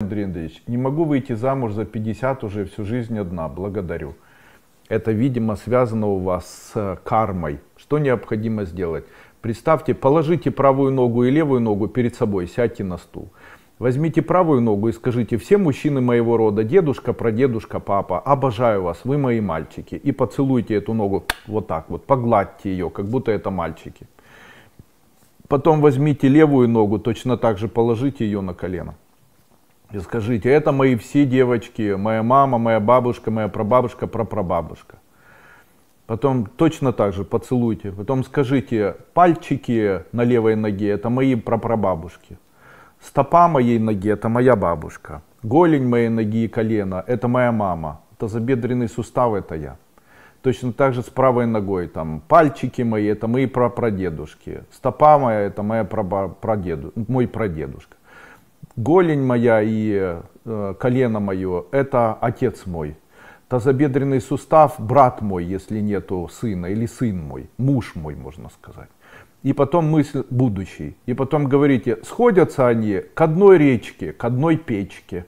Андрей Андреевич, не могу выйти замуж за 50 уже всю жизнь одна, благодарю. Это, видимо, связано у вас с э, кармой. Что необходимо сделать? Представьте, положите правую ногу и левую ногу перед собой, сядьте на стул. Возьмите правую ногу и скажите, все мужчины моего рода, дедушка, прадедушка, папа, обожаю вас, вы мои мальчики. И поцелуйте эту ногу вот так вот, погладьте ее, как будто это мальчики. Потом возьмите левую ногу, точно так же положите ее на колено и скажите, это мои все девочки, моя мама, моя бабушка, моя прабабушка, прапрабабушка. Потом точно так же поцелуйте. Потом скажите, пальчики на левой ноге это мои прапрабабушки. Стопа моей ноги это моя бабушка. Голень моей ноги и колено это моя мама. Это забедренный сустав это я. Точно так же с правой ногой. Там, пальчики мои это мои прапрадедушки. Стопа моя это моя прапрадеду, мой прадедушка голень моя и э, колено мое – это отец мой. Тазобедренный сустав – брат мой, если нету сына, или сын мой, муж мой, можно сказать. И потом мысль будущий. И потом говорите, сходятся они к одной речке, к одной печке.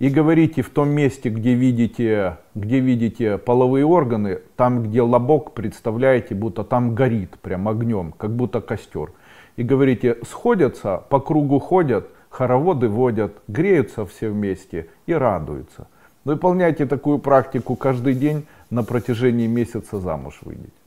И говорите в том месте, где видите, где видите половые органы, там, где лобок, представляете, будто там горит прям огнем, как будто костер. И говорите, сходятся, по кругу ходят – хороводы водят, греются все вместе и радуются. Выполняйте такую практику каждый день на протяжении месяца замуж выйдете.